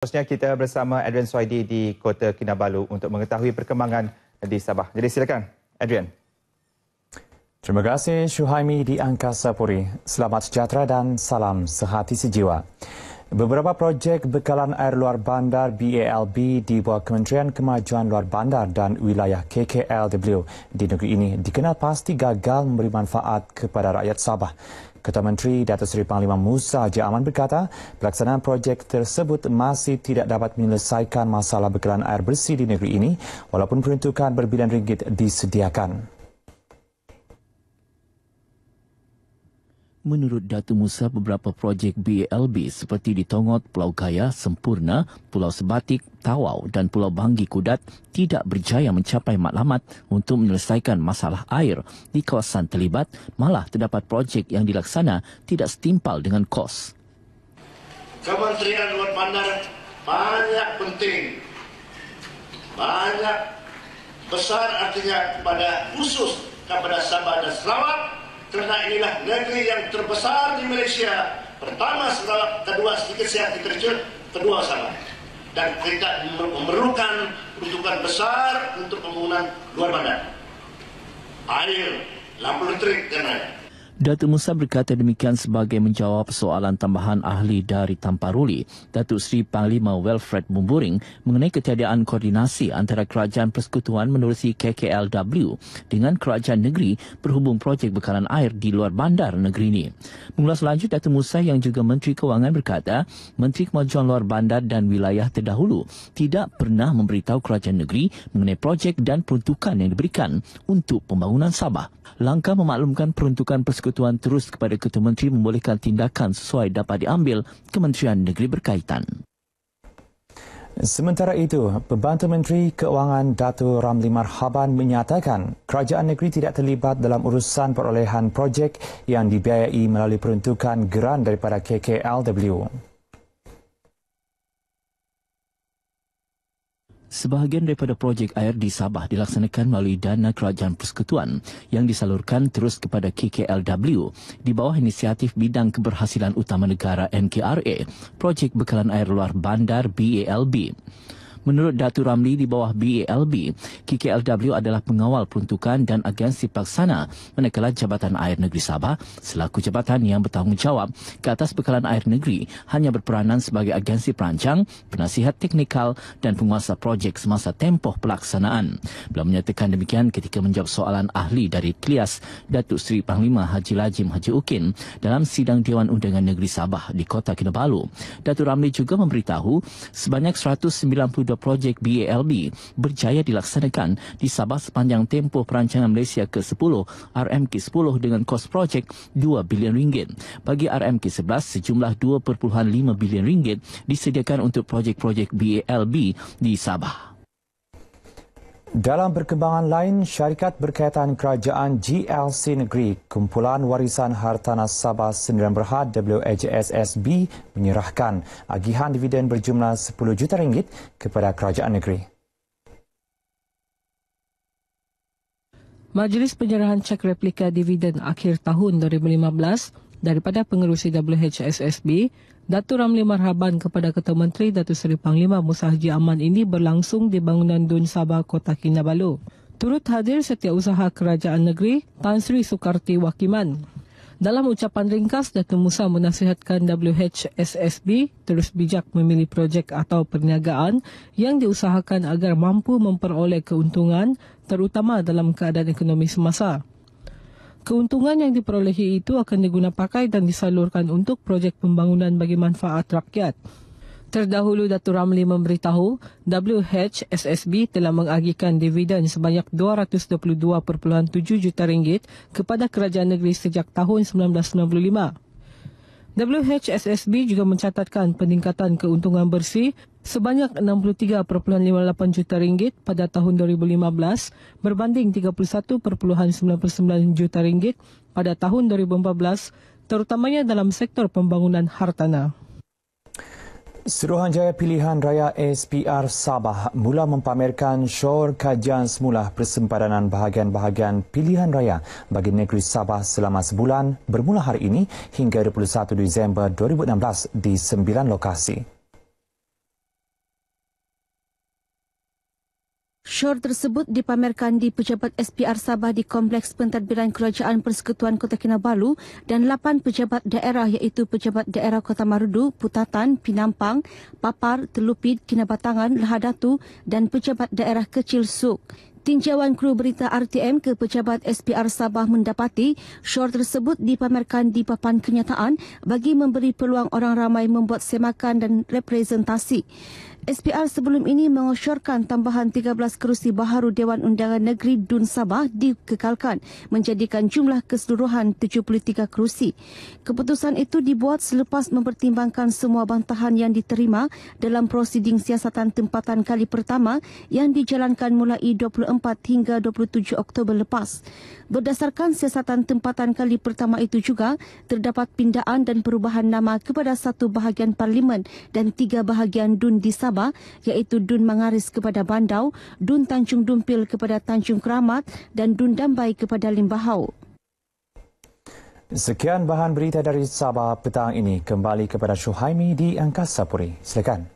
Seterusnya kita bersama Adrian Suaidi di Kota Kinabalu untuk mengetahui perkembangan di Sabah. Jadi silakan Adrian. Terima kasih Syuhaimi di Angkasa Puri. Selamat sejahtera dan salam sehati sejiwa. Beberapa projek bekalan air luar bandar BALB di bawah Kementerian Kemajuan Luar Bandar dan Wilayah KKLW di negeri ini dikenal pasti gagal memberi manfaat kepada rakyat Sabah. Ketua Menteri Datuk Seri Panglima Musa Jaaman berkata, pelaksanaan projek tersebut masih tidak dapat menyelesaikan masalah bekalan air bersih di negeri ini walaupun peruntukan berbilion ringgit disediakan. Menurut Datu Musa, beberapa projek BLB seperti di Tongot, Pulau Gaya, Sempurna, Pulau Sebatik, Tawau dan Pulau Banggi Kudat tidak berjaya mencapai matlamat untuk menyelesaikan masalah air di kawasan terlibat, malah terdapat projek yang dilaksana tidak setimpal dengan kos. Kementerian Luar Bandar banyak penting, banyak besar artinya kepada khusus kepada Sabah dan Sarawak kerana inilah negeri yang terbesar di Malaysia pertama Sarawak, kedua sedikit saya diterjun, kedua sama. dan kita memerlukan peruntukan besar untuk pembangunan luar bandar air, lampu elektrik dan lain-lain Datuk Musa berkata demikian sebagai menjawab soalan tambahan ahli dari Tamparuli, Datuk Sri Panglima Wilfred Mumburing mengenai ketiadaan koordinasi antara Kerajaan Persekutuan menerusi KKLW dengan Kerajaan Negeri berhubung projek bekalan air di luar bandar negeri ini. Mengulas lanjut, Datuk Musa yang juga Menteri Kewangan berkata, Menteri Kemajuan Luar Bandar dan Wilayah terdahulu tidak pernah memberitahu Kerajaan Negeri mengenai projek dan peruntukan yang diberikan untuk pembangunan Sabah. Langkah memaklumkan peruntukan persekutuan persekutuan terus kepada Ketua Menteri membolehkan tindakan sesuai dapat diambil Kementerian Negeri berkaitan. Sementara itu, Pembantu Menteri Keuangan Datu Ramli Marhaban menyatakan kerajaan negeri tidak terlibat dalam urusan perolehan projek yang dibiayai melalui peruntukan geran daripada KKLW. Sebahagian daripada projek air di Sabah dilaksanakan melalui dana kerajaan persekutuan yang disalurkan terus kepada KKLW di bawah inisiatif bidang keberhasilan utama negara NKRA, projek bekalan air luar bandar BALB. Menurut Datu Ramli di bawah BALB, KKLW adalah pengawal peruntukan dan agensi pelaksana manakala Jabatan Air Negeri Sabah selaku jabatan yang bertanggungjawab ke atas bekalan air negeri hanya berperanan sebagai agensi perancang, penasihat teknikal dan penguasa projek semasa tempoh pelaksanaan. Beliau menyatakan demikian ketika menjawab soalan ahli dari Klias Datuk Seri Panglima Haji Lajim Haji Ukin dalam sidang Dewan Undangan Negeri Sabah di Kota Kinabalu. Datuk Ramli juga memberitahu sebanyak 192 kedua projek BALB berjaya dilaksanakan di Sabah sepanjang tempoh perancangan Malaysia ke-10 RMK 10 dengan kos projek 2 bilion ringgit. Bagi RMK 11 sejumlah 2.5 bilion ringgit disediakan untuk projek-projek BALB di Sabah. Dalam perkembangan lain, Syarikat Berkaitan Kerajaan GLC Negeri Kumpulan Warisan Hartanah Sabah Sdn Berhad WHSSB menyerahkan agihan dividen berjumlah 10 juta ringgit kepada kerajaan negeri. Majlis Penyerahan Cek Replika Dividen Akhir Tahun 2015 daripada pengerusi WHSSB Datuk Ramli Marhaban kepada Ketua Menteri Datuk Seri Panglima Musa Haji Aman ini berlangsung di bangunan Dun Sabah, Kota Kinabalu. Turut hadir setiausaha kerajaan negeri Tan Sri Sukarti Wakiman. Dalam ucapan ringkas, Datuk Musa menasihatkan WHSSB terus bijak memilih projek atau perniagaan yang diusahakan agar mampu memperoleh keuntungan terutama dalam keadaan ekonomi semasa keuntungan yang diperolehi itu akan digunapakai dan disalurkan untuk projek pembangunan bagi manfaat rakyat. Terdahulu Datuk Ramli memberitahu WHSSB telah mengagihkan dividen sebanyak 222.7 juta ringgit kepada kerajaan negeri sejak tahun 1995. WHSSB juga mencatatkan peningkatan keuntungan bersih sebanyak 63.58 juta ringgit pada tahun 2015 berbanding 31.99 juta ringgit pada tahun 2014 terutamanya dalam sektor pembangunan hartanah. Suruhanjaya Pilihan Raya SPR Sabah mula mempamerkan syur kajian semula persempadanan bahagian-bahagian pilihan raya bagi negeri Sabah selama sebulan bermula hari ini hingga 21 Disember 2016 di sembilan lokasi. offshore tersebut dipamerkan di pejabat SPR Sabah di Kompleks Pentadbiran Kerajaan Persekutuan Kota Kinabalu dan lapan pejabat daerah iaitu pejabat daerah Kota Marudu, Putatan, Pinampang, Papar, Telupid, Kinabatangan, Lahadatu dan pejabat daerah kecil Suk. Tinjauan kru berita RTM ke pejabat SPR Sabah mendapati syor tersebut dipamerkan di papan kenyataan bagi memberi peluang orang ramai membuat semakan dan representasi. SPR sebelum ini mengesyorkan tambahan 13 kerusi baharu Dewan Undangan Negeri Dun Sabah dikekalkan menjadikan jumlah keseluruhan 73 kerusi. Keputusan itu dibuat selepas mempertimbangkan semua bantahan yang diterima dalam prosiding siasatan tempatan kali pertama yang dijalankan mulai 24 hingga 27 Oktober lepas. Berdasarkan siasatan tempatan kali pertama itu juga, terdapat pindaan dan perubahan nama kepada satu bahagian parlimen dan tiga bahagian Dun di Sabah Sabah iaitu Dun Mangaris kepada Bandau, Dun Tanjung Dumpil kepada Tanjung Keramat dan Dun Dambai kepada Limbahau. Sekian bahan berita dari Sabah petang ini. Kembali kepada Shuhaimi di Angkasa Puri. Silakan.